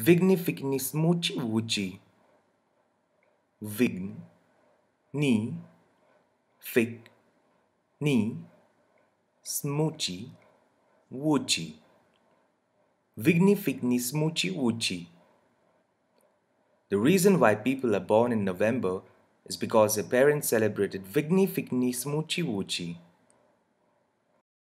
Vigni Figni Smoochie Woochie. Vign, Ni, Fig, Ni, Smoochie, Woochie. Vigni Figni Smoochie Woochie. The reason why people are born in November is because their parents celebrated Vigni Figni Smoochie Woochie.